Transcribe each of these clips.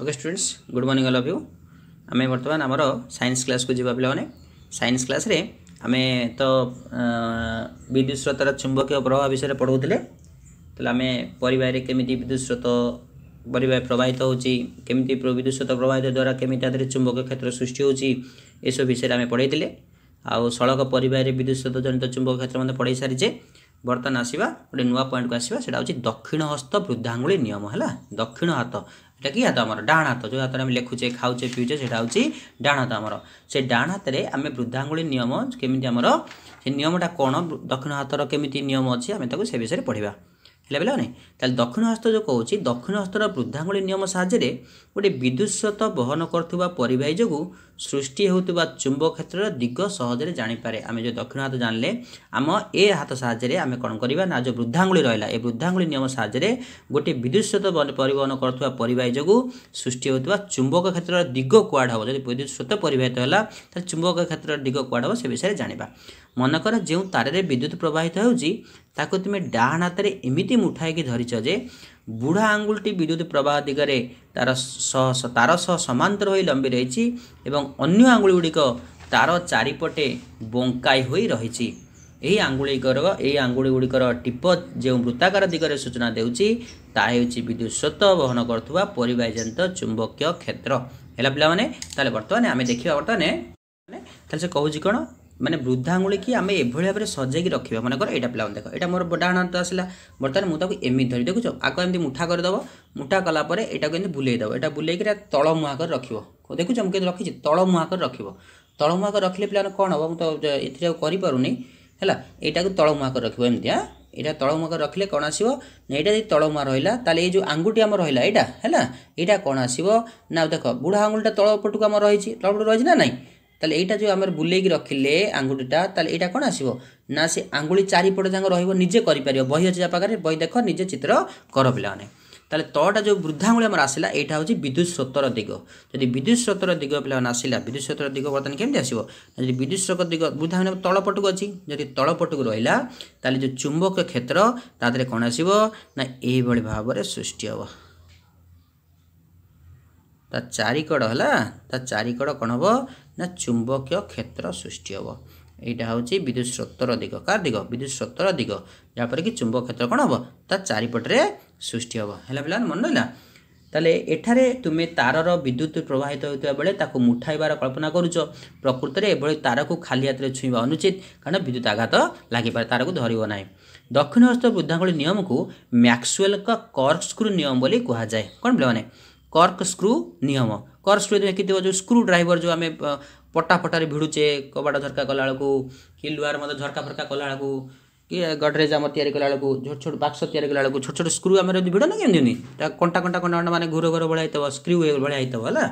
okay students good morning all of you আমি বর্তমান আমার সাইন্স ক্লাসକୁ ଯିବା ପିଲାମାନେ ସାଇନ୍ସ କ୍ଲାସ୍ରେ ଆମେ ତ ବିଦ୍ୟୁତ ସ୍ରୋତର ଚୁମ୍ବକୀୟ ପ୍ରବାହ ବିଷୟରେ ପଢ଼ାଉଥିଲେ ତାହେଲେ ଆମେ ପରିବାରରେ କେମିତି ବିଦ୍ୟୁତ ସ୍ରୋତ ପରିବାର ପ୍ରବାହିତ ହେଉଛି କେମିତି ବିଦ୍ୟୁତ ସ୍ରୋତ ପ୍ରବାହିତ ଦ୍ୱାରା କେମିତି ତା ଦେହରେ ଚୁମ୍ବକୀୟ କ୍ଷେତ୍ର ସୃଷ୍ଟି ହେଉଛି ଏସବୁ ବିଷୟରେ ଆମେ ପଢ଼ାଇଥିଲେ ଆଉ ସଳଖ ପରିବାରରେ ବିଦ୍ୟୁତ ସ୍ରୋତ ଜନିତ ଚୁମ୍ବକ କ୍ଷେତ୍ର ମଧ୍ୟ ପଢ଼ାଇ ସାରିଛେ ବର୍ତ୍ତମାନ ଆସିବା ଗୋଟେ ନୂଆ ପଏଣ୍ଟକୁ ଆସିବା ସେଇଟା ହେଉଛି ଦକ୍ଷିଣ ହସ୍ତ ବୃଦ୍ଧାଙ୍ଗୁଳି ନିୟମ ହେଲା ଦକ୍ଷିଣ ହାତ ଏଇଟା କି ହାତ ଆମର ଡାହାଣ ହାତ ଯେଉଁ ହାତରେ ଆମେ ଲେଖୁଛେ ଖାଉଛେ ପିଉଛେ ସେଇଟା ହେଉଛି ଡାହାଣ ହାତ ଆମର ସେ ଡାହାଣ ହାତରେ ଆମେ ବୃଦ୍ଧାଙ୍ଗୁଳି ନିୟମ କେମିତି ଆମର ସେ ନିୟମଟା କ'ଣ ଦକ୍ଷିଣ ହାତର କେମିତି ନିୟମ ଅଛି ଆମେ ତାକୁ ସେ ବିଷୟରେ ପଢ଼ିବା ହେଲା ପିଲାମାନେ ତାହେଲେ ଦକ୍ଷିଣ ହସ୍ତ ଯେଉଁ କହୁଛି ଦକ୍ଷିଣ ହସ୍ତର ବୃଦ୍ଧାଙ୍ଗୁଳି ନିୟମ ସାହାଯ୍ୟରେ ଗୋଟିଏ ବିଦ୍ୟୁତ୍ ସ୍ରୋତ ବହନ କରୁଥିବା ପରିବାହୀ ଯୋଗୁଁ ସୃଷ୍ଟି ହେଉଥିବା ଚୁମ୍ବ କ୍ଷେତ୍ରର ଦିଗ ସହଜରେ ଜାଣିପାରେ ଆମେ ଯେଉଁ ଦକ୍ଷିଣ ହାତ ଜାଣିଲେ ଆମ ଏ ହାତ ସାହାଯ୍ୟରେ ଆମେ କ'ଣ କରିବା ନା ଯେଉଁ ବୃଦ୍ଧାଙ୍ଗୁଳି ରହିଲା ଏ ବୃଦ୍ଧାଙ୍ଗୁଳି ନିୟମ ସାହାଯ୍ୟରେ ଗୋଟିଏ ବିଦ୍ୟୁତ୍ ସ୍ରୋତ ପରିବହନ କରୁଥିବା ପରିବାହୀ ଯୋଗୁଁ ସୃଷ୍ଟି ହେଉଥିବା ଚୁମ୍ବକ କ୍ଷେତ୍ରର ଦିଗ କୁଆଡ଼େ ହେବ ଯଦି ବିଦ୍ୟୁତ୍ ସ୍ରୋତ ପରିବାହିତ ହେଲା ତାହେଲେ ଚୁମ୍ବକ କ୍ଷେତ୍ରର ଦିଗ କୁଆଡ଼େ ହେବ ସେ ବିଷୟରେ ଜାଣିବା ମନେକର ଯେଉଁ ତାରରେ ବିଦ୍ୟୁତ ପ୍ରବାହିତ ହେଉଛି ତାକୁ ତୁମେ ଡାହାଣ ହାତରେ ଏମିତି ମୁଠାଇକି ଧରିଛ ଯେ ବୁଢ଼ା ଆଙ୍ଗୁଳଟି ବିଦ୍ୟୁତ ପ୍ରବାହ ଦିଗରେ ତାର ସହ ତାର ସହ ସମାନ୍ତର ହୋଇ ଲମ୍ବି ରହିଛି ଏବଂ ଅନ୍ୟ ଆଙ୍ଗୁଳି ଗୁଡ଼ିକ ତାର ଚାରିପଟେ ବଙ୍କାଇ ହୋଇ ରହିଛି ଏହି ଆଙ୍ଗୁଳିଙ୍କର ଏହି ଆଙ୍ଗୁଳି ଗୁଡ଼ିକର ଟିପ ଯେଉଁ ବୃତ୍ତାକାର ଦିଗରେ ସୂଚନା ଦେଉଛି ତାହା ହେଉଛି ବିଦ୍ୟୁତ ସ୍ରୋତ ବହନ କରୁଥିବା ପରିବାହିଜନିତ ଚୁମ୍ବକୀୟ କ୍ଷେତ୍ର ହେଲା ପିଲାମାନେ ତାହେଲେ ବର୍ତ୍ତମାନ ଆମେ ଦେଖିବା ବର୍ତ୍ତମାନେ ତାହେଲେ ସେ କହୁଛି କ'ଣ ମାନେ ବୃଦ୍ଧାଙ୍ଗୁଳିକି ଆମେ ଏଭଳି ଭାବରେ ସଜେଇକି ରଖିବା ମନେକର ଏଇଟା ପିଲାମାନେ ଦେଖ ଏଇଟା ମୋର ବଡ଼ାଣ ଆସିଲା ବର୍ତ୍ତମାନ ମୁଁ ତାକୁ ଏମିତି ଧରି ଦେଖୁଛ ଆଗ ଏମିତି ମୁଠା କରିଦେବ ମୁଠା କଲା ପରେ ଏଇଟାକୁ ଏମିତି ବୁଲେଇଦେବ ଏଇଟା ବୁଲେଇକି ତଳ ମୁହାଁ କରି ରଖିବ ଦେଖୁଛ ମୁଁ କେମିତି ରଖିଛି ତଳ ମୁହାଁ କରି ରଖିବ ତଳ ମୁହାଁ କରି ରଖିଲେ ପିଲାମାନେ କ'ଣ ହେବ ମୁଁ ତ ଏଥିରେ ଆଉ କରିପାରୁନି ହେଲା ଏଇଟାକୁ ତଳ ମୁହାଁ କରି ରଖିବ ଏମିତି ହାଁ ଏଇଟା ତଳ ମୁହାଁ କରି ରଖିଲେ କ'ଣ ଆସିବ ନା ଏଇଟା ଯଦି ତଳ ମୁହାଁ ରହିଲା ତାହେଲେ ଏଇ ଯେଉଁ ଆଙ୍ଗୁଠି ଆମର ରହିଲା ଏଇଟା ହେଲା ଏଇଟା କ'ଣ ଆସିବ ନା ଦେଖ ବୁଢ଼ା ଆଙ୍ଗୁଠିଟା ତଳ ପଟକୁ ଆମର ରହିଛି ତଳ ପଟକୁ ରହିଛି ନା ନାହିଁ তাহলে এইটা ଯେଉଁ ଆମର ବୁଲେଇକି ରଖିଲେ ଆଙ୍ଗୁଠିଟା ତାହେଲେ ଏଇଟା କ'ଣ ଆସିବ ନା ସେ ଆଙ୍ଗୁଳି ଚାରିପଟ ଯାକ ରହିବ ନିଜେ କରିପାରିବ ବହି ଅଛି ଯାହା ପାଖରେ ବହି ଦେଖ ନିଜେ ଚିତ୍ର କର ପିଲାମାନେ ତାହେଲେ ତଟା ଯେଉଁ ବୃଦ୍ଧାଙ୍ଗୁଳି ଆମର ଆସିଲା ଏଇଟା ହେଉଛି ବିଦ୍ୟୁତ ସ୍ରୋତର ଦିଗ ଯଦି ବିଦ୍ୟୁତ ସ୍ରୋତର ଦିଗ ପିଲାମାନେ ଆସିଲା ବିଦ୍ୟୁତ ସ୍ରୋତର ଦିଗ ବର୍ତ୍ତମାନ କେମିତି ଆସିବ ଯଦି ବିଦ୍ୟୁତ ସ୍ରୋତ ଦିଗ ବୃଦ୍ଧାଙ୍ଗୁଳି ତଳପଟକୁ ଅଛି ଯଦି ତଳପଟକୁ ରହିଲା ତାହେଲେ ଯେଉଁ ଚୁମ୍ବକୀୟ କ୍ଷେତ୍ର ତା ଦେହରେ କ'ଣ ଆସିବ ନା ଏଇଭଳି ଭାବରେ ସୃଷ୍ଟି ହେବ ତା ଚାରିକଡ଼ ହେଲା ତା ଚାରିକଡ଼ କ'ଣ ହେବ ନା ଚୁମ୍ବକୀୟ କ୍ଷେତ୍ର ସୃଷ୍ଟି ହେବ ଏଇଟା ହେଉଛି ବିଦ୍ୟୁତ ସ୍ରୋତର ଦିଗ କାର ଦିଗ ବିଦ୍ୟୁତ ସ୍ରୋତର ଦିଗ ଯାହାଫଳରେ କି ଚୁମ୍ବକ କ୍ଷେତ୍ର କ'ଣ ହେବ ତା ଚାରିପଟରେ ସୃଷ୍ଟି ହେବ ହେଲା ପିଲାମାନେ ମନେ ରହିଲା ତାହେଲେ ଏଠାରେ ତୁମେ ତାରର ବିଦ୍ୟୁତ ପ୍ରବାହିତ ହେଉଥିବା ବେଳେ ତାକୁ ମୁଠାଇବାର କଳ୍ପନା କରୁଛ ପ୍ରକୃତରେ ଏଭଳି ତାରକୁ ଖାଲି ହାତରେ ଛୁଇଁବା ଅନୁଚିତ କାରଣ ବିଦ୍ୟୁତ୍ ଆଘାତ ଲାଗିପାରେ ତାରକୁ ଧରିବ ନାହିଁ ଦକ୍ଷିଣ ହସ୍ତ ବୃଦ୍ଧାଙ୍ଗୁଳି ନିୟମକୁ ମ୍ୟାକ୍ସୱେଲଙ୍କ କର୍କ ସ୍କ୍ରୁ ନିୟମ ବୋଲି କୁହାଯାଏ କ'ଣ ପିଲାମାନେ କର୍କ ସ୍କ୍ରୁ ନିୟମ फर्स्ट जुन एक स्क्रु ड्राइभर जो अब पटाफटार भिडुएे कबाड झरकाल लुआर म झरका फरकाला कि गड्रेज अलाको झोट छोटो बाक्स तिरिछ स्कु अरे भिड नै के कन्टा कन्टा कन्टान्टा मैले घर घर भइत स्कु भइत होला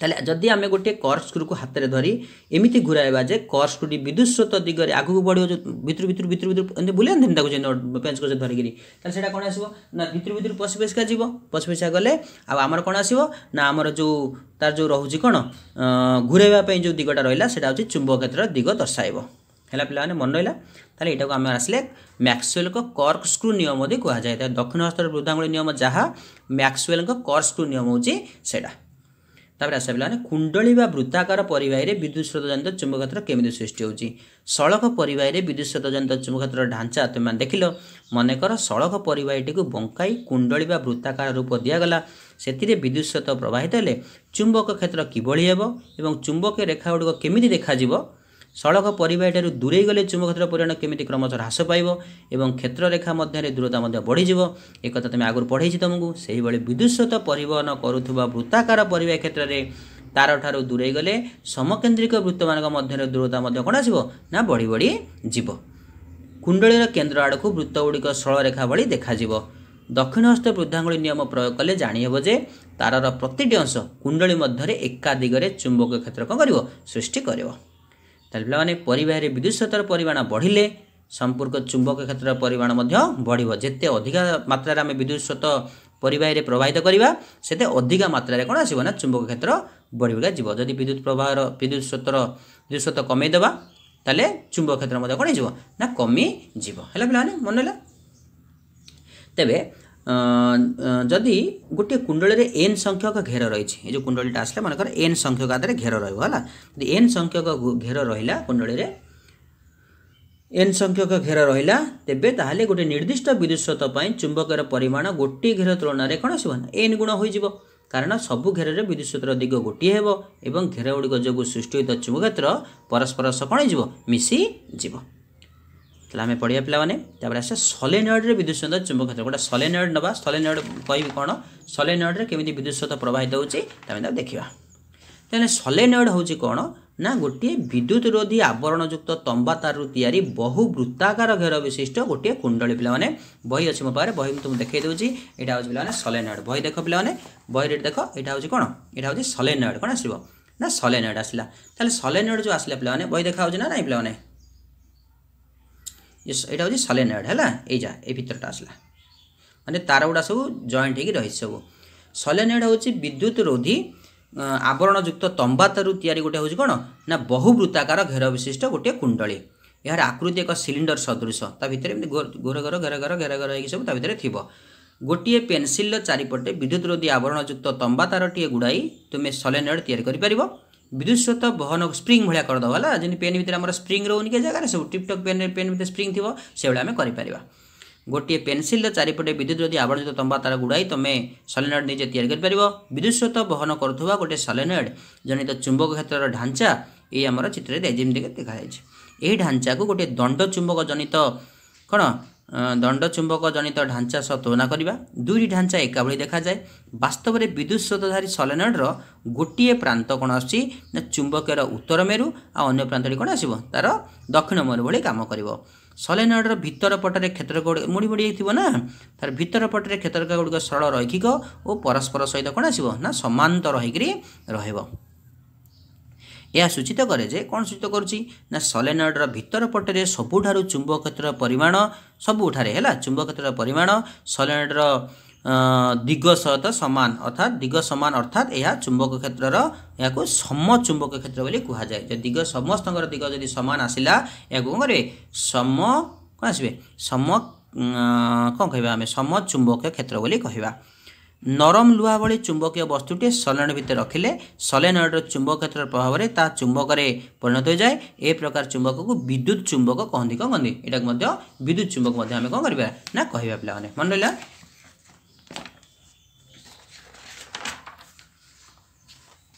ତାହେଲେ ଯଦି ଆମେ ଗୋଟିଏ କର୍କ ସ୍କ୍ରୁକୁ ହାତରେ ଧରି ଏମିତି ଘୁରାଇବା ଯେ କର୍କ ସ୍କ୍ରୁଟି ବିଦ୍ୟୁତ୍ ସ୍ରୋତ ଦିଗରେ ଆଗକୁ ବଢ଼ିବ ଭିତରୁ ଭିତରୁ ଭିତରୁ ଭିତରୁ ଏମିତି ବୁଲାନ୍ତିନି ତାକୁ ଯେମିତି ପେଞ୍ଚ କରି ଧରିକିରି ତାହେଲେ ସେଇଟା କ'ଣ ଆସିବ ନା ଭିତରୁ ଭିତରୁ ପଶି ପଶିକା ଯିବ ପଶି ପଶିକା ଗଲେ ଆଉ ଆମର କ'ଣ ଆସିବ ନା ଆମର ଯେଉଁ ତାର ଯେଉଁ ରହୁଛି କ'ଣ ଘୁରାଇବା ପାଇଁ ଯେଉଁ ଦିଗଟା ରହିଲା ସେଇଟା ହେଉଛି ଚୁମ୍ବକ କ୍ଷେତ୍ରର ଦିଗ ଦର୍ଶାଇବ ହେଲା ପିଲାମାନେ ମନେ ରହିଲା ତାହେଲେ ଏଇଟାକୁ ଆମେ ଆସିଲେ ମ୍ୟାକ୍ସୱେଲଙ୍କ କର୍କ ସ୍କ୍ରୁ ନିୟମ ମଧ୍ୟ କୁହାଯାଏ ଦକ୍ଷିଣ ହସ୍ତର ବୃଦ୍ଧାଙ୍ଗୁଳି ନିୟମ ଯାହା ମ୍ୟାକ୍ସୱେଲଙ୍କ କର୍କ ସ୍କ୍ରୁ ନିୟମ ହେଉଛି ସେଇଟା ତାପରେ ଆସିଲା ମାନେ କୁଣ୍ଡଳୀ ବା ବୃତ୍ତାକାର ପରିବାହୀରେ ବିଦ୍ୟୁତ ସ୍ରୋତ ଜନିତ ଚୁମ୍ବକ୍ଷେତ୍ର କେମିତି ସୃଷ୍ଟି ହେଉଛି ସଳକ ପରିବାହୀରେ ବିଦ୍ୟୁତ ସ୍ରୋତ ଜନିତ ଚୁମ୍ବକ୍ଷେତ୍ର ଢାଞ୍ଚା ତୁମେମାନେ ଦେଖିଲ ମନେକର ସଳକ ପରିବାହୀଟିକୁ ବଙ୍କାଇ କୁଣ୍ଡଳୀ ବା ବୃତ୍ତାକାର ରୂପ ଦିଆଗଲା ସେଥିରେ ବିଦ୍ୟୁତ ସ୍ରୋତ ପ୍ରବାହିତ ହେଲେ ଚୁମ୍ବକ କ୍ଷେତ୍ର କିଭଳି ହେବ ଏବଂ ଚୁମ୍ବକୀୟ ରେଖାଗୁଡ଼ିକ କେମିତି ଦେଖାଯିବ ସଡ଼କ ପରିବା ଠାରୁ ଦୂରେଇ ଗଲେ ଚୁମ୍ବକ୍ଷେତ୍ର ପରିମାଣ କେମିତି କ୍ରମଶଃ ହ୍ରାସ ପାଇବ ଏବଂ କ୍ଷେତ୍ରରେଖା ମଧ୍ୟରେ ଦୂରତା ମଧ୍ୟ ବଢ଼ିଯିବ ଏକଥା ତୁମେ ଆଗରୁ ପଢ଼େଇଛି ତୁମକୁ ସେହିଭଳି ବିଦ୍ୟୁତ୍ ପରିବହନ କରୁଥିବା ବୃତ୍ତାକାର ପରିବା କ୍ଷେତ୍ରରେ ତାର ଠାରୁ ଦୂରେଇ ଗଲେ ସମକେନ୍ଦ୍ରିକ ବୃତ୍ତମାନଙ୍କ ମଧ୍ୟରେ ଦୂରତା ମଧ୍ୟ କ'ଣ ଆସିବ ନା ବଢ଼ି ବଢ଼ି ଯିବ କୁଣ୍ଡଳୀର କେନ୍ଦ୍ର ଆଡ଼କୁ ବୃତ୍ତଗୁଡ଼ିକ ସରଳରେଖା ଭଳି ଦେଖାଯିବ ଦକ୍ଷିଣହସ୍ତ ବୃଦ୍ଧାଙ୍ଗୁଳି ନିୟମ ପ୍ରୟୋଗ କଲେ ଜାଣିହେବ ଯେ ତାରର ପ୍ରତିଟି ଅଂଶ କୁଣ୍ଡଳୀ ମଧ୍ୟରେ ଏକା ଦିଗରେ ଚୁମ୍ବକୀୟ କ୍ଷେତ୍ର କ'ଣ କରିବ ସୃଷ୍ଟି କରିବ ତାହେଲେ ପିଲାମାନେ ପରିବାହରେ ବିଦ୍ୟୁତ୍ ସ୍ରୋତର ପରିମାଣ ବଢ଼ିଲେ ସମ୍ପୃକ୍ତ ଚୁମ୍ବକ କ୍ଷେତ୍ରର ପରିମାଣ ମଧ୍ୟ ବଢ଼ିବ ଯେତେ ଅଧିକା ମାତ୍ରାରେ ଆମେ ବିଦ୍ୟୁତ୍ ସ୍ରୋତ ପରିବାହରେ ପ୍ରବାହିତ କରିବା ସେତେ ଅଧିକା ମାତ୍ରାରେ କ'ଣ ଆସିବ ନା ଚୁମ୍ବକ କ୍ଷେତ୍ର ବଢ଼ିବା ଯିବ ଯଦି ବିଦ୍ୟୁତ୍ ପ୍ରବାହର ବିଦ୍ୟୁତ୍ ସ୍ରୋତର ବିଦ୍ୟୁତ ସ୍ରୋତ କମେଇଦେବା ତାହେଲେ ଚୁମ୍ବକ କ୍ଷେତ୍ର ମଧ୍ୟ କ'ଣ ହେଇଯିବ ନା କମିଯିବ ହେଲା ପିଲାମାନେ ମନେ ହେଲା ତେବେ ଯଦି ଗୋଟିଏ କୁଣ୍ଡଳୀରେ ଏନ୍ ସଂଖ୍ୟକ ଘେର ରହିଛି ଏ ଯେଉଁ କୁଣ୍ଡଳୀଟା ଆସିଲା ମନେକର ଏନ୍ ସଂଖ୍ୟକ ଆଧାରରେ ଘେର ରହିବ ହେଲା ଯଦି ଏନ୍ ସଂଖ୍ୟକ ଘେର ରହିଲା କୁଣ୍ଡଳୀରେ ଏନ୍ ସଂଖ୍ୟକ ଘେର ରହିଲା ତେବେ ତାହେଲେ ଗୋଟିଏ ନିର୍ଦ୍ଦିଷ୍ଟ ବିଦୁଷତ ପାଇଁ ଚୁମ୍ବକର ପରିମାଣ ଗୋଟିଏ ଘେର ତୁଳନାରେ କ'ଣ ଆସିବ ନା ଏନ୍ ଗୁଣ ହୋଇଯିବ କାରଣ ସବୁ ଘେରରେ ବିଦୁଷତର ଦିଗ ଗୋଟିଏ ହେବ ଏବଂ ଘେର ଗୁଡ଼ିକ ଯୋଗୁଁ ସୃଷ୍ଟି ହୋଇଥିବା ଚୁମ୍ବକ୍ଷେତ୍ର ପରସ୍ପର ସହ କ'ଣ ହୋଇଯିବ ମିଶିଯିବ ତାହେଲେ ଆମେ ପଢ଼ିବା ପିଲାମାନେ ତାପରେ ଆସିବା ସଲେନଏଡ଼୍ରେ ବିଦ୍ୟୁତ ସ୍ରୋତ ଚୁମ୍ବକ କ୍ଷେତ୍ର ଗୋଟେ ସଲେନଏଡ଼୍ ନେବା ସଲେନଏଡ଼୍ କହିବି କ'ଣ ସଲେନଏଡ଼୍ରେ କେମିତି ବିଦ୍ୟୁତ ସ୍ରୋତ ପ୍ରବାହିତ ହେଉଛି ତାକୁ ତାକୁ ଦେଖିବା ତାହେଲେ ସଲେନଏଡ଼୍ ହେଉଛି କ'ଣ ନା ଗୋଟିଏ ବିଦ୍ୟୁତ ରୋଧୀ ଆବରଣଯୁକ୍ତ ତମ୍ବା ତାରରୁ ତିଆରି ବହୁ ବୃତ୍ତାକାର ଘେର ବିଶିଷ୍ଟ ଗୋଟିଏ କୁଣ୍ଡଳୀ ପିଲାମାନେ ବହି ଅଛି ମୋ ପାଖରେ ବହି ମୁଁ ତୁମକୁ ଦେଖାଇ ଦେଉଛି ଏଇଟା ହେଉଛି ପିଲାମାନେ ସଲେନଏଡ଼୍ ବହି ଦେଖ ପିଲାମାନେ ବହିରେ ଦେଖ ଏଇଟା ହେଉଛି କ'ଣ ଏଇଟା ହେଉଛି ସଲେନଏଡ଼୍ କ'ଣ ଆସିବ ନା ସଲେନଏଡ଼୍ ଆସିଲା ତାହେଲେ ସଲେନଏଡ଼୍ ଯେଉଁ ଆସିଲା ପିଲାମାନେ ବହି ଦେଖା ହେଉଛି ନା ନାହିଁ ପିଲାମାନେ ଏଇଟା ହେଉଛି ସଲେନଏଡ଼୍ ହେଲା ଏଇଟା ଏଇ ଭିତରଟା ଆସିଲା ମାନେ ତାରଗୁଡ଼ା ସବୁ ଜଏଣ୍ଟ ହେଇକି ରହିଛି ସବୁ ସଲେନଏଡ଼୍ ହେଉଛି ବିଦ୍ୟୁତ୍ ରୋଧୀ ଆବରଣଯୁକ୍ତ ତମ୍ବାତରୁ ତିଆରି ଗୋଟେ ହେଉଛି କ'ଣ ନା ବହୁବୃତ୍ତାକାର ଘେର ବିଶିଷ୍ଟ ଗୋଟିଏ କୁଣ୍ଡଳୀ ଏହାର ଆକୃତି ଏକ ସିଲିଣ୍ଡର ସଦୃଶ ତା ଭିତରେ ଏମିତି ଘୋର ଘର ଘେର ଘର ଘେର ଘର ହେଇକି ସବୁ ତା ଭିତରେ ଥିବ ଗୋଟିଏ ପେନସିଲ୍ର ଚାରିପଟେ ବିଦ୍ୟୁତ୍ ରୋଧୀ ଆବରଣଯୁକ୍ତ ତମ୍ବାତାରଟିଏ ଗୁଡ଼ାଇ ତୁମେ ସଲେନଏଡ଼୍ ତିଆରି କରିପାରିବ ବିଦ୍ୟୁତ ସ୍ରୋତ ବହନ ସ୍ପ୍ରିଙ୍ଗ ଭଳିଆ କରିଦେବ ହେଲା ଯେମିତି ପେନ୍ ଭିତରେ ଆମର ସ୍ପ୍ରିଙ୍ଗ ରହୁନି କି ଜାଗାରେ ସବୁ ଟିପଟକ୍ ପେନ୍ରେ ପେନ୍ ଭିତରେ ସ୍ପ୍ରିଙ୍ଗ ଥିବ ସେଭଳି ଆମେ କରିପାରିବା ଗୋଟିଏ ପେନ୍ସିଲ୍ର ଚାରିପଟେ ବିଦ୍ୟୁତ ଯଦି ଆବର୍ଜିତ ତମ୍ବା ତାର ଗୁଡ଼ାଇ ତୁମେ ସଲେନଏଡ଼୍ ନିଜେ ତିଆରି କରିପାରିବ ବିଦ୍ୟୁତ ସ୍ରୋତ ବହନ କରୁଥିବା ଗୋଟିଏ ସଲେନଏଡ଼୍ ଜନିତ ଚୁମ୍ବକ କ୍ଷେତ୍ରର ଢାଞ୍ଚା ଏଇ ଆମର ଚିତ୍ରରେ ଯେମିତିକି ଦେଖାଯାଇଛି ଏହି ଢାଞ୍ଚାକୁ ଗୋଟିଏ ଦଣ୍ଡ ଚୁମ୍ବକ ଜନିତ କ'ଣ ଦଣ୍ଡ ଚୁମ୍ବକ ଜନିତ ଢାଞ୍ଚା ସହ ତୁଳନା କରିବା ଦୁଇଟି ଢାଞ୍ଚା ଏକାଭଳି ଦେଖାଯାଏ ବାସ୍ତବରେ ବିଦ୍ୟୁତ୍ ସ୍ରୋତଧାରୀ ସଲେନଏଡ଼୍ର ଗୋଟିଏ ପ୍ରାନ୍ତ କ'ଣ ଆସୁଛି ନା ଚୁମ୍ବକୀୟର ଉତ୍ତର ମେରୁ ଆଉ ଅନ୍ୟ ପ୍ରାନ୍ତଟି କ'ଣ ଆସିବ ତା'ର ଦକ୍ଷିଣ ମେରୁ ଭଳି କାମ କରିବ ସଲେନଏଡ଼୍ର ଭିତର ପଟରେ କ୍ଷେତ୍ରଗୁଡ଼ିକ ମୁଢ଼ି ମୁଡ଼ି ଯାଇଥିବ ନା ତା'ର ଭିତର ପଟରେ କ୍ଷେତ୍ରଗୁଡ଼ିକ ସରଳ ରୈଖିକ ଓ ପରସ୍ପର ସହିତ କ'ଣ ଆସିବ ନା ସମାନ୍ତର ହୋଇକରି ରହିବ ଏହା ସୂଚିତ କରେ ଯେ କ'ଣ ସୂଚିତ କରୁଛି ନା ସଲେନଏଡ଼ର ଭିତର ପଟରେ ସବୁଠାରୁ ଚୁମ୍ବକ କ୍ଷେତ୍ର ପରିମାଣ ସବୁଠାରେ ହେଲା ଚୁମ୍ବକ କ୍ଷେତ୍ର ପରିମାଣ ସଲେନଏଡ଼ର ଦିଗ ସହିତ ସମାନ ଅର୍ଥାତ୍ ଦିଗ ସମାନ ଅର୍ଥାତ୍ ଏହା ଚୁମ୍ବକ କ୍ଷେତ୍ରର ଏହାକୁ ସମ ଚୁମ୍ବକ କ୍ଷେତ୍ର ବୋଲି କୁହାଯାଏ ଯଦି ଦିଗ ସମସ୍ତଙ୍କର ଦିଗ ଯଦି ସମାନ ଆସିଲା ଏହାକୁ କ'ଣ କରିବେ ସମ କ'ଣ ଆସିବେ ସମ କ'ଣ କହିବା ଆମେ ସମ ଚୁମ୍ବକ କ୍ଷେତ୍ର ବୋଲି କହିବା ନରମ ଲୁହା ଭଳି ଚୁମ୍ବକୀୟ ବସ୍ତୁଟିଏ ସଲେନଏଡ଼ ଭିତରେ ରଖିଲେ ସଲେନଏଡ଼ର ଚୁମ୍ବକ କ୍ଷେତ୍ରର ପ୍ରଭାବରେ ତାହା ଚୁମ୍ବକରେ ପରିଣତ ହୋଇଯାଏ ଏ ପ୍ରକାର ଚୁମ୍ବକକୁ ବିଦ୍ୟୁତ ଚୁମ୍ବକ କହନ୍ତି କ'ଣ କହନ୍ତି ଏଇଟାକୁ ମଧ୍ୟ ବିଦ୍ୟୁତ ଚୁମ୍ବକ ମଧ୍ୟ ଆମେ କ'ଣ କରିବା ନା କହିବା ପିଲାମାନେ ମନେ ରହିଲା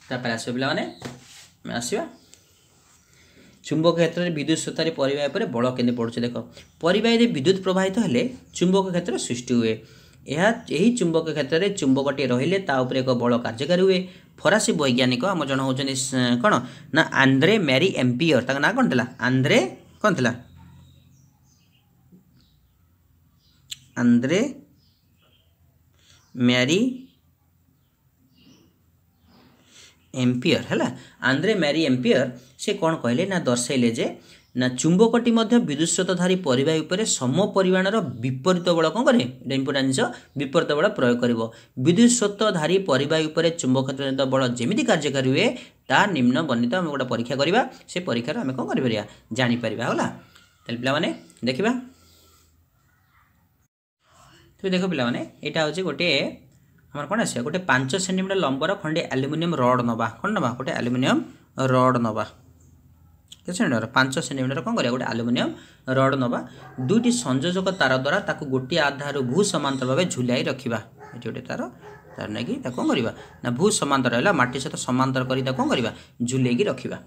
ତାପରେ ଆସିବ ପିଲାମାନେ ଆମେ ଆସିବା ଚୁମ୍ବକ କ୍ଷେତ୍ରରେ ବିଦ୍ୟୁତ ସୂତାରେ ପରିବା ଉପରେ ବଳ କେମିତି ପଡ଼ୁଛି ଦେଖ ପରିବାରେ ବିଦ୍ୟୁତ ପ୍ରବାହିତ ହେଲେ ଚୁମ୍ବକ କ୍ଷେତ୍ର ସୃଷ୍ଟି ହୁଏ यह चुंबक क्षेत्र में चुंबकटे रही है एक बड़ कार्यकारी हुए फरासी वैज्ञानिक आम जन हो कौन ना आंध्रे मैरी एम्पियर तक ना कौन थी आंध्रे कौन थी आंद्रे मैरी एम्पियर है आंद्रे मैरी एम्पियर से कौन कहले ना दर्शेले ନା ଚୁମ୍ବକଟି ମଧ୍ୟ ବିଦୁଷ୍ୟତଧାରୀ ପରିବା ଉପରେ ସମ ପରିମାଣର ବିପରୀତ ବଳ କ'ଣ କରେ ଏଇଟା ଇମ୍ପୋର୍ଟାଣ୍ଟ ଜିନିଷ ବିପରୀତ ବଳ ପ୍ରୟୋଗ କରିବ ବିଦୁଷ୍ୟତଧାରୀ ପରିବା ଉପରେ ଚୁମ୍ବକଜନିତ ବଳ ଯେମିତି କାର୍ଯ୍ୟକାରୀ ହୁଏ ତା ନିମ୍ନ ବର୍ଣ୍ଣିତ ଆମେ ଗୋଟେ ପରୀକ୍ଷା କରିବା ସେ ପରୀକ୍ଷାରେ ଆମେ କ'ଣ କରିପାରିବା ଜାଣିପାରିବା ହେଲା ତାହେଲେ ପିଲାମାନେ ଦେଖିବା ଦେଖ ପିଲାମାନେ ଏଇଟା ହେଉଛି ଗୋଟିଏ ଆମର କ'ଣ ଆସିବ ଗୋଟେ ପାଞ୍ଚ ସେଣ୍ଟିମିଟର ଲମ୍ବର ଖଣ୍ଡେ ଆଲୁମିନିୟମ ରଡ଼ ନେବା କ'ଣ ନେବା ଗୋଟେ ଆଲୁମିନିୟମ ରଡ଼ ନେବା କେତେ ସେଣ୍ଟିମିଟର ପାଞ୍ଚ ସେଣ୍ଟିମିଟର କ'ଣ କରିବା ଗୋଟେ ଆଲୁମିନିୟମ ରଡ଼ ନେବା ଦୁଇଟି ସଂଯୋଜକ ତାର ଦ୍ୱାରା ତାକୁ ଗୋଟିଏ ଆଧାରରୁ ଭୂ ସମାନ୍ତର ଭାବେ ଝୁଲାଇ ରଖିବା ଏଠି ଗୋଟେ ତାର ତାର ନେଇକି ତାକୁ କ'ଣ କରିବା ନା ଭୂ ସମାନ୍ତର ହେଲା ମାଟି ସହିତ ସମାନ୍ତର କରି ତାକୁ କ'ଣ କରିବା ଝୁଲେଇକି ରଖିବା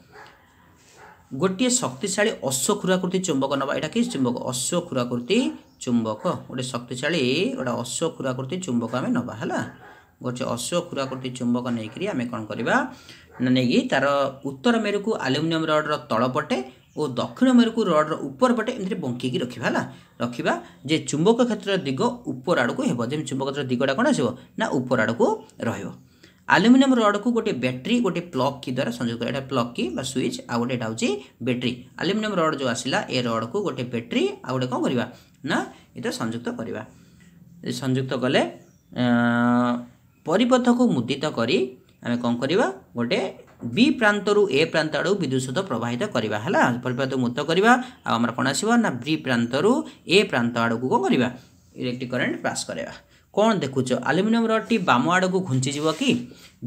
ଗୋଟିଏ ଶକ୍ତିଶାଳୀ ଅଶ୍ୱଖୁରାକୃତି ଚୁମ୍ବକ ନେବା ଏଇଟା କି ଚୁମ୍ବକ ଅଶ୍ୱଖୁରାକୃତି ଚୁମ୍ବକ ଗୋଟେ ଶକ୍ତିଶାଳୀ ଗୋଟେ ଅଶ୍ୱଖୁରାକୃତି ଚୁମ୍ବକ ଆମେ ନେବା ହେଲା ଗୋଟେ ଅଶ୍ୱ ଖୁରାକଟି ଚୁମ୍ବକ ନେଇକରି ଆମେ କ'ଣ କରିବା ନା ନେଇକି ତାର ଉତ୍ତର ମେରୁକୁ ଆଲୁମିନିୟମ୍ ରଡ଼୍ର ତଳ ପଟେ ଓ ଦକ୍ଷିଣ ମେରୁକୁ ରଡ଼୍ର ଉପର ପଟେ ଏମିତିରେ ବଙ୍କେଇକି ରଖିବା ହେଲା ରଖିବା ଯେ ଚୁମ୍ବକ କ୍ଷେତ୍ରର ଦିଗ ଉପର ଆଡ଼କୁ ହେବ ଯେମିତି ଚୁମ୍ବକ କ୍ଷେତ୍ରର ଦିଗଟା କ'ଣ ଆସିବ ନା ଉପର ଆଡ଼କୁ ରହିବ ଆଲୁମିନିୟମ୍ ରଡ଼୍କୁ ଗୋଟେ ବ୍ୟାଟେରୀ ଗୋଟେ ପ୍ଲକ୍ କି ଦ୍ୱାରା ସଂଯୋଗ କରିବା ଏଇଟା ପ୍ଲକ୍ କି ବା ସୁଇଚ୍ ଆଉ ଗୋଟେ ଏଇଟା ହେଉଛି ବ୍ୟାଟେରୀ ଆଲୁମିନିୟମ୍ ରଡ଼୍ ଯେଉଁ ଆସିଲା ଏ ରଡ଼୍କୁ ଗୋଟେ ବ୍ୟାଟେରୀ ଆଉ ଗୋଟେ କ'ଣ କରିବା ନା ଏଇଟା ସଂଯୁକ୍ତ କରିବା ସଂଯୁକ୍ତ କଲେ ପରିପଥକୁ ମୁଦିତ କରି ଆମେ କ'ଣ କରିବା ଗୋଟେ বি প্রান্তরু এ প্রান্ত আড়ু বিদ্যুৎ স্রোত প্রবাহিত করা হল পরিপাত মুক্ত করা আমার কোণ আসব না বি প্রান্তরু এ প্রান্ত আড়ক কম করা ইলেকট্রিক করেন্ট পাস করা কোণ দেখুছ আলুমিনিয়ম রডটি বাম আড়ক ঘুঞ্চিযোগ কি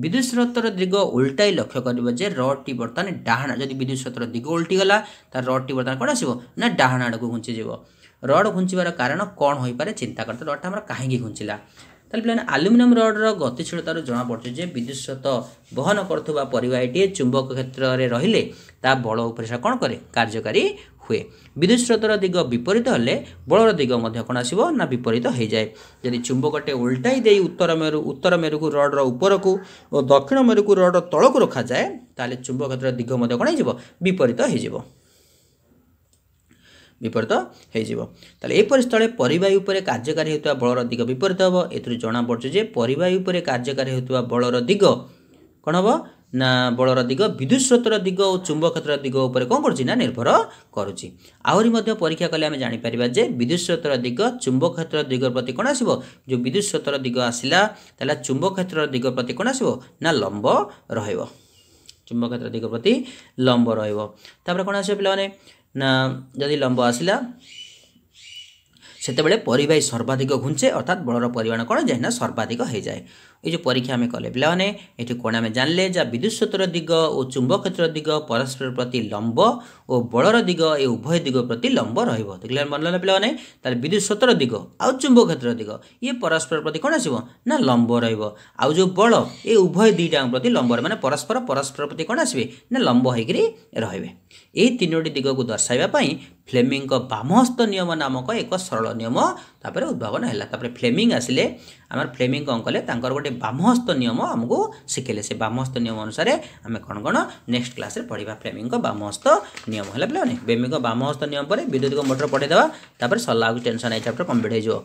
বিদ্যুৎ স্রোতর দিগ উল্টাই লক্ষ্য করব যে রডটি বর্তমানে ডাহাণ যদি বিদ্যুৎ স্রোতর দিগ উল্টিগলা তার রডটি বর্তমানে কোণ আসব না ডাহাণ আড়ক ঘুঞ্চিযোগ রড ঘুঞ্চিবার কারণ কোণ হয়ে পড়ে চিন্তা করতে রডটা আমার কাহিঁকি ঘুঞ্চিলা ତାହେଲେ ପିଲାମାନେ ଆଲୁମିନିୟମ୍ ରଡ଼୍ର ଗତିଶୀଳତାରୁ ଜଣାପଡ଼ୁଛି ଯେ ବିଦ୍ୟୁତ ସ୍ରୋତ ବହନ କରୁଥିବା ପରିବା ଏଇଟିଏ ଚୁମ୍ବକ କ୍ଷେତ୍ରରେ ରହିଲେ ତା ବଳ ଉପରେ ସେଟା କ'ଣ କରେ କାର୍ଯ୍ୟକାରୀ ହୁଏ ବିଦ୍ୟୁତ ସ୍ରୋତର ଦିଗ ବିପରୀତ ହେଲେ ବଳର ଦିଗ ମଧ୍ୟ କ'ଣ ଆସିବ ନା ବିପରୀତ ହୋଇଯାଏ ଯଦି ଚୁମ୍ବକଟେ ଓଲଟାଇ ଦେଇ ଉତ୍ତର ମେରୁ ଉତ୍ତର ମେରୁକୁ ରଡ଼୍ର ଉପରକୁ ଓ ଦକ୍ଷିଣ ମେରୁକୁ ରଡ଼୍ର ତଳକୁ ରଖାଯାଏ ତାହେଲେ ଚୁମ୍ବକ କ୍ଷେତ୍ରର ଦିଗ ମଧ୍ୟ କ'ଣ ହେଇଯିବ ବିପରୀତ ହୋଇଯିବ ବିପରୀତ ହୋଇଯିବ ତାହେଲେ ଏପରି ସ୍ଥଳେ ପରିବାୟୁ ଉପରେ କାର୍ଯ୍ୟକାରୀ ହେଉଥିବା ବଳର ଦିଗ ବିପରୀତ ହେବ ଏଥିରୁ ଜଣାପଡ଼ୁଛି ଯେ ପରିବାୟୁ ଉପରେ କାର୍ଯ୍ୟକାରୀ ହେଉଥିବା ବଳର ଦିଗ କ'ଣ ହେବ ନା ବଳର ଦିଗ ବିଦ୍ୟୁତ୍ ସ୍ରୋତର ଦିଗ ଓ ଚୁମ୍ବକ କ୍ଷେତ୍ରର ଦିଗ ଉପରେ କ'ଣ କରୁଛି ନା ନିର୍ଭର କରୁଛି ଆହୁରି ମଧ୍ୟ ପରୀକ୍ଷା କଲେ ଆମେ ଜାଣିପାରିବା ଯେ ବିଦ୍ୟୁତ୍ ସ୍ରୋତର ଦିଗ ଚୁମ୍ବକ କ୍ଷେତ୍ର ଦିଗ ପ୍ରତି କ'ଣ ଆସିବ ଯେଉଁ ବିଦ୍ୟୁତ୍ ସ୍ରୋତର ଦିଗ ଆସିଲା ତାହେଲେ ଚୁମ୍ବକ କ୍ଷେତ୍ରର ଦିଗ ପ୍ରତି କ'ଣ ଆସିବ ନା ଲମ୍ବ ରହିବ ଚୁମ୍ବକ କ୍ଷେତ୍ର ଦିଗ ପ୍ରତି ଲମ୍ବ ରହିବ ତାପରେ କ'ଣ ଆସିବ ପିଲାମାନେ না যদি লম্ব আসিলা সেতবে পরিবাহী সর্বাধিক ঘুঞ্চে অর্থাৎ বলর পরিমাণ কোণ যাই না সর্বাধিক হয়ে যায় এই যে পরীক্ষা আমি কলে পিলামানে এটি কোণ আমি জানলে যা বিদ্যুৎ স্রোতর দিগ ও চুম্বক ক্ষেত্র দিগ পরস্পর প্রতি লম্ব ও বলর দিগ এ উভয় দিগ প্রতি লম্ব রহব তো ক্লিয়ার মনে রহলা পিলামানে তাহলে বিদ্যুৎ স্রোতর দিগ আউ চুম্বক ক্ষেত্র দিগ ইয়ে পরস্পর প্রতি কোণ আসব না লম্ব রহব আউ যে বল এ উভয় দুইটা প্রতি লম্ব মানে পরস্পর পরস্পর প্রতি কোণ আসবে না লম্ব হয়েকি রহবে এই তিনোটি দিগକୁ ଦର୍ଶାଇବା ପାଇଁ ଫ୍ଲେମିଙ୍କ ବାମହସ୍ତ ନିୟମ ନାମକ ଏକ ସରଳ ନିୟମ ତାପରେ ଉଦ୍ଭାବନ ହେଲା ତାପରେ ଫ୍ଲେମିଂ ଆସିଲେ ଆମର ଫ୍ଲେମିଂ କ'ଣ କଲେ ତାଙ୍କର ଗୋଟେ ବାମହସ୍ତ ନିୟମ ଆମକୁ ଶିଖେଇଲେ ସେ ବାମହସ୍ତ ନିୟମ ଅନୁସାରେ ଆମେ କ'ଣ କ'ଣ ନେକ୍ସଟ କ୍ଲାସ୍ରେ ପଢ଼ିବା ଫ୍ଲେମିଙ୍କ ବାମହସ୍ତ ନିୟମ ହେଲା ପିଲାମାନେ ବେମିଙ୍କ ବାମହସ୍ତ ନିୟମ ପରେ ବିଦ୍ୟୁତିକ ମୋଟର ପଢ଼େଇଦେବା ତାପରେ ସରିଲା ଆଉ ଟେନସନ୍ ଏଇ ଚାପ୍ଟର କମ୍ପ୍ଲିଟ୍ ହେଇଯିବ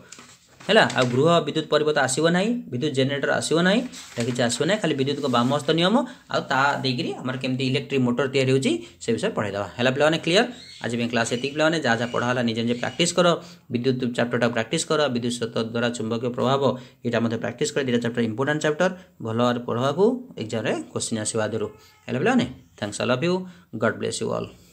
ହେଲା ଆଉ ଗୃହ ବିଦ୍ୟୁତ ପରିବର୍ତ୍ତ ଆସିବ ନାହିଁ ବିଦ୍ୟୁତ ଜେନେରେଟର ଆସିବ ନାହିଁ ଏହା କିଛି ଆସିବ ନାହିଁ ଖାଲି ବିଦ୍ୟୁତଙ୍କ ବାମ ହସ୍ତ ନିୟମ ଆଉ ତା ଦେଇକରି ଆମର କେମିତି ଇଲେକ୍ଟ୍ରିକ୍ ମୋଟର ତିଆରି ହେଉଛି ସେ ବିଷୟରେ ପଢ଼ାଇଦେବା ହେଲା ପିଲାମାନେ କ୍ଲିଅର ଆଜି ପାଇଁ କ୍ଲାସ୍ ଏତିକି ପିଲାମାନେ ଯାହା ଯାହା ପଢ଼ା ହେଲା ନିଜେ ନିଜେ ପ୍ରାକ୍ଟିସ୍ କର ବିଦ୍ୟୁତ ଚାପ୍ଟରଟା ପ୍ରାକ୍ଟିସ୍ କର ବିଦ୍ୟୁତ ସ୍ରୋତ ଦ୍ୱାରା ଚୁମ୍ବକୀୟ ପ୍ରଭାବ ଏଇଟା ମଧ୍ୟ ପ୍ରାକ୍ଟିସ୍ କର ଦୁଇଟା ଚାପ୍ଟର ଇମ୍ପୋର୍ଟାଣ୍ଟ ଚାପ୍ଟର ଭଲ ଭାବରେ ପଢ଼ିବାକୁ ଏକ୍ଜାମ୍ରେ କୋଶ୍ଚିନ୍ ଆସିବା ଆଦରୁ ହେଲା ପିଲାମାନେ thanks all of you God bless you all